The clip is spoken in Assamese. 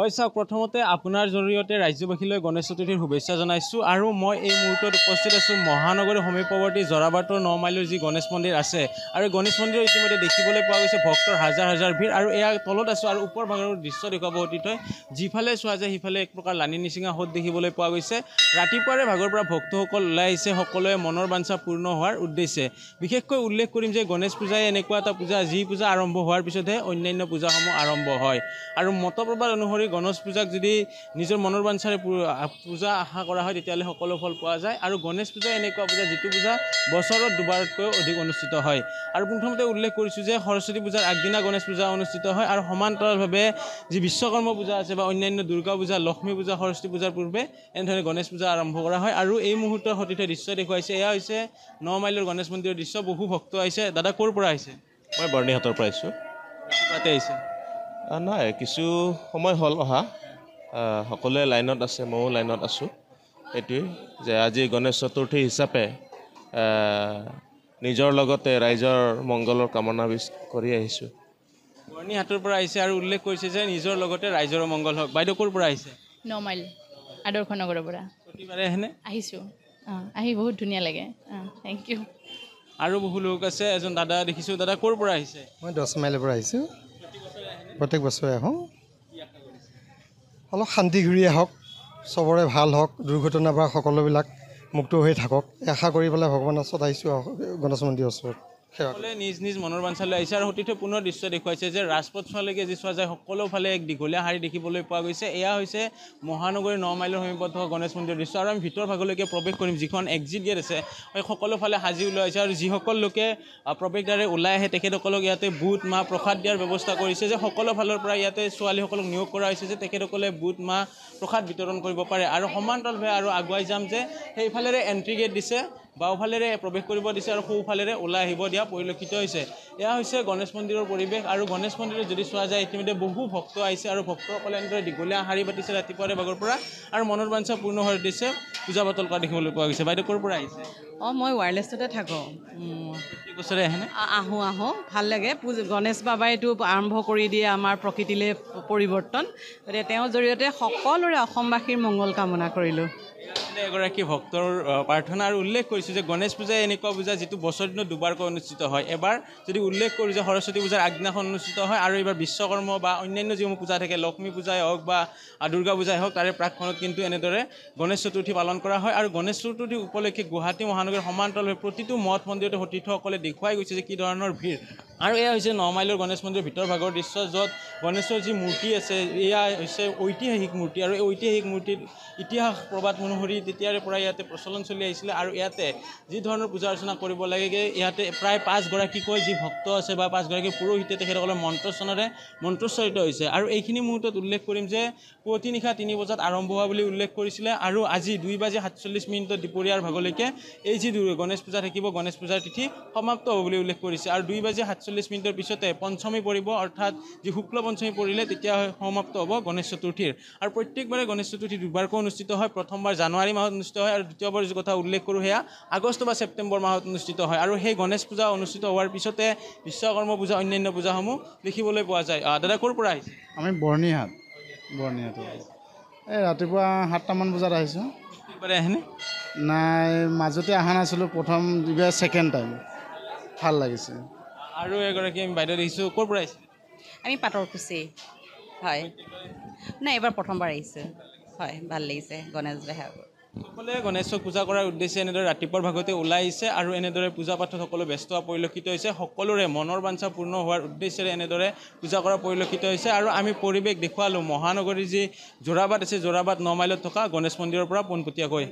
হয় চাওক প্ৰথমতে আপোনাৰ জৰিয়তে ৰাজ্যবাসীলৈ গণেশ চতুৰ্থীৰ শুভেচ্ছা জনাইছোঁ আৰু মই এই মুহূৰ্তত উপস্থিত আছোঁ মহানগৰীৰ সমীপৱৰ্তী জৰাবাটৰ মাইলৰ যি গণেশ মন্দিৰ আছে আৰু গণেশ মন্দিৰত ইতিমধ্যে দেখিবলৈ পোৱা গৈছে ভক্তৰ হাজাৰ হাজাৰ ভিৰ আৰু এয়া তলত আছোঁ আৰু ওপৰ ভাগৰ দৃশ্য দেখুৱাব অতীত হয় যিফালে চোৱা যায় সিফালে এক প্ৰকাৰ লানি নিচিঙা সদ দেখিবলৈ পোৱা গৈছে ৰাতিপুৱাৰে ভাগৰ পৰা ভক্তসকল ওলাই আহিছে সকলোৱে মনৰ বাঞ্ছা পূৰ্ণ হোৱাৰ উদ্দেশ্যে বিশেষকৈ উল্লেখ কৰিম যে গণেশ পূজাই এনেকুৱা এটা পূজা যি পূজা আৰম্ভ হোৱাৰ পিছতহে অন্যান্য পূজাসমূহ আৰম্ভ হয় আৰু মত প্ৰবাদ অনুসৰি গণেশ পূজাক যদি নিজৰ মনৰ বাঞ্ছাৰে পূজা আশা কৰা হয় তেতিয়াহ'লে সকলো ফল পোৱা যায় আৰু গণেশ পূজা এনেকুৱা পূজা যিটো পূজা বছৰত দুবাৰতকৈ অধিক অনুষ্ঠিত হয় আৰু প্ৰথমতে উল্লেখ কৰিছোঁ যে সৰস্বতী পূজাৰ আগদিনা গণেশ পূজা অনুষ্ঠিত হয় আৰু সমান্তৰালভাৱে যি বিশ্বকৰ্মা পূজা আছে বা অন্যান্য দুৰ্গা পূজা লক্ষ্মী পূজা সৰস্বতী পূজাৰ পূৰ্বে এনেধৰণে গণেশ পূজা আৰম্ভ কৰা হয় আৰু এই মুহূৰ্তৰ সতীৰ্থ দৃশ্য দেখুৱাইছে এয়া হৈছে নমাইলৰ গণেশ মন্দিৰৰ দৃশ্য বহু ভক্ত আহিছে দাদা ক'ৰ পৰা আহিছে মই বৰ্ণিহাটৰ পৰা আহিছোঁ তাতে আহিছে নাই কিছু সময় হ'ল অহা সকলোৱে লাইনত আছে ময়ো লাইনত আছোঁ সেইটোৱেই যে আজি গণেশ চতুৰ্থী হিচাপে নিজৰ লগতে ৰাইজৰ মংগলৰ কামনা কৰি আহিছোঁ বৰ্ণী হাতৰ পৰা আহিছে আৰু উল্লেখ কৰিছে যে নিজৰ লগতে ৰাইজৰ মংগল হওক বাইদেউ ক'ৰ পৰা আহিছে নমাইল আদৰ্শ নগৰৰ পৰা প্ৰতিবাৰে আহেনে আহিছোঁ অঁ আহি বহুত ধুনীয়া লাগে থেংক ইউ আৰু বহু লোক আছে এজন দাদা দেখিছোঁ দাদা ক'ৰ পৰা আহিছে মই দহ মাইলৰ পৰা আহিছোঁ প্ৰত্যেক বছৰে আহোঁ অলপ শান্তি ঘূৰি আহক চবৰে ভাল হওক দুৰ্ঘটনাৰ পৰা সকলোবিলাক মুক্ত হৈ থাকক আশা কৰি পেলাই ভগৱানৰ ওচৰত আহিছোঁ গণেশ মন্দিৰৰ ওচৰত সকলোৱে নিজ নিজ মনৰ লৈ আহিছে আৰু সতীৰ্থ পুনৰ দৃশ্য দেখুৱাইছে যে ৰাজপথছোৱালৈকে যি চোৱা যায় সকলোফালে এক দীঘলীয়া শাৰী দেখিবলৈ পোৱা গৈছে এয়া হৈছে মহানগৰীৰ ন মাইলৰ সমীপত থকা গণেশ মন্দিৰৰ দৃশ্য আৰু আমি ভিতৰ ভাগলৈকে প্ৰৱেশ কৰিম যিখন এক্সিট গেট আছে সেই সকলোফালে সাজি ওলোৱা হৈছে আৰু যিসকল লোকে প্ৰৱেশদ্বাৰে ওলাই আহে তেখেতসকলক ইয়াতে বুট মাহ প্ৰসাদ দিয়াৰ ব্যৱস্থা কৰিছে যে সকলো ফালৰ পৰা ইয়াতে ছোৱালীসকলক নিয়োগ কৰা হৈছে যে তেখেতসকলে বুট মাহ প্ৰসাদ বিতৰণ কৰিব পাৰে আৰু সমান্তৰালভাৱে আৰু আগুৱাই যাম যে সেইফালেৰে এণ্ট্ৰি গেট দিছে বাওঁফালেৰে প্ৰৱেশ কৰিব দিছে আৰু সোঁফালেৰে ওলাই আহিব দিয়া পৰিলক্ষিত হৈছে এয়া হৈছে গণেশ মন্দিৰৰ পৰিৱেশ আৰু গণেশ মন্দিৰত যদি চোৱা যায় ইতিমধ্যে বহু ভক্ত আহিছে আৰু ভক্তসকলে এনেদৰে দীঘলীয়া শাৰী পাতিছে ৰাতিপুৱাৰে ভাগৰ পৰা আৰু মনৰ বাঞ্ছা পূৰ্ণ হৈ উঠিছে পূজা পাতল কৰা দেখিবলৈ পোৱা গৈছে বাইদেউ ক'ৰ পৰা আহিছে অঁ মই ৱায়াৰলেছতে থাকোঁ বছৰে আহে আহোঁ আহোঁ ভাল লাগে গণেশ বাবাইতো আৰম্ভ কৰি দিয়ে আমাৰ প্ৰকৃতিলৈ পৰিৱৰ্তন গতিকে তেওঁৰ জৰিয়তে সকলোৰে অসমবাসীৰ মংগল কামনা কৰিলোঁ এগৰাকী ভক্তৰ প্ৰাৰ্থনা আৰু উল্লেখ কৰিছোঁ যে গণেশ পূজা এনেকুৱা পূজা যিটো বছৰ দিনত দুবাৰকৈ অনুষ্ঠিত হয় এবাৰ যদি উল্লেখ কৰোঁ যে সৰস্বতী পূজাৰ আগদিনাখন অনুষ্ঠিত হয় আৰু এইবাৰ বিশ্বকৰ্ম বা অন্যান্য যিসমূহ পূজা থাকে লক্ষ্মী পূজাই হওক বা দুৰ্গা পূজাই হওক তাৰে প্ৰাকখনত কিন্তু এনেদৰে গণেশ চতুৰ্থী পালন কৰা হয় আৰু গণেশ চতুৰ্থী উপলক্ষে গুৱাহাটী মহানগৰীৰ সমান্তৰালভাৱে প্ৰতিটো মঠ মন্দিৰতে সতীৰ্থসকলে দেখুৱাই গৈছে যে কি ধৰণৰ ভিৰ আৰু এয়া হৈছে নমাইলৰ গণেশ মন্দিৰৰ ভিতৰ ভাগৰ দৃশ্য য'ত গণেশৰ যি মূৰ্তি আছে এয়া হৈছে ঐতিহাসিক মূৰ্তি আৰু এই ঐতিহাসিক মূৰ্তিৰ ইতিহাস প্ৰবাদ অনুসৰি তেতিয়াৰে পৰা ইয়াতে প্ৰচলন চলি আহিছিলে আৰু ইয়াতে যি ধৰণৰ পূজা অৰ্চনা কৰিব লাগে ইয়াতে প্ৰায় পাঁচগৰাকীকৈ যি ভক্ত আছে বা পাঁচগৰাকী পুৰোহিতে তেখেতসকলৰ মন্ত্ৰচনাৰে মন্ত্ৰচৰিত হৈছে আৰু এইখিনি মুহূৰ্তত উল্লেখ কৰিম যে পুৱতি নিশা তিনি বজাত আৰম্ভ হোৱা বুলি উল্লেখ কৰিছিলে আৰু আজি দুই বাজি সাতচল্লিছ মিনিটত দুপৰীয়াৰ ভাগলৈকে এই যি গণেশ পূজা থাকিব গণেশ পূজাৰ তিথি সমাপ্ত হ'ব বুলি উল্লেখ কৰিছে আৰু দুই বাজি সাত সাতচল্লিছ মিনিটৰ পিছতে পঞ্চমী পৰিব অৰ্থাৎ যি শুক্ল পঞ্চমী পৰিলে তেতিয়া সমাপ্ত হ'ব গণেশ চতুৰ্থীৰ আৰু প্ৰত্যেকবাৰে গণেশ চতুৰ্থী দুবাৰকৈ অনুষ্ঠিত হয় প্ৰথমবাৰ জানুৱাৰী মাহত অনুষ্ঠিত হয় আৰু দ্বিতীয়বাৰ যি কথা উল্লেখ কৰোঁ সেয়া আগষ্ট বা ছেপ্টেম্বৰ মাহত অনুষ্ঠিত হয় আৰু সেই গণেশ পূজা অনুষ্ঠিত হোৱাৰ পিছতে বিশ্বকৰ্ম পূজা অন্যান্য পূজাসমূহ দেখিবলৈ পোৱা যায় দাদা ক'ৰ পৰা আহিছে আমি বৰ্ণিহাট বৰ্ণিহাট এই ৰাতিপুৱা সাতটামান বজাত আহিছোঁ আহেনে নাই মাজতে অহা নাছিলোঁ প্ৰথম ছেকেণ্ড টাইম ভাল লাগিছে আৰু এগৰাকী আমি বাইদেউ দেখিছোঁ ক'ৰ পৰা আহিছোঁ আমি পাটৰ পাটৰকুচি হয় নাই এইবাৰ প্ৰথমবাৰ আহিছোঁ হয় ভাল লাগিছে গণেশ ভাইসকলে গণেশক পূজা কৰাৰ উদ্দেশ্যে এনেদৰে ৰাতিপুৱাৰ ভাগতে ওলাই আহিছে আৰু এনেদৰে পূজা পাঠত সকলো ব্যস্ত হোৱা পৰিলক্ষিত হৈছে সকলোৰে মনৰ বাঞ্ছা পূৰ্ণ হোৱাৰ উদ্দেশ্যেৰে এনেদৰে পূজা কৰা পৰিলক্ষিত হৈছে আৰু আমি পৰিৱেশ দেখুৱালোঁ মহানগৰীৰ যি জোৰাবাট আছে যোৰাবাট ন মাইলত থকা গণেশ মন্দিৰৰ পৰা পোনপটীয়াকৈ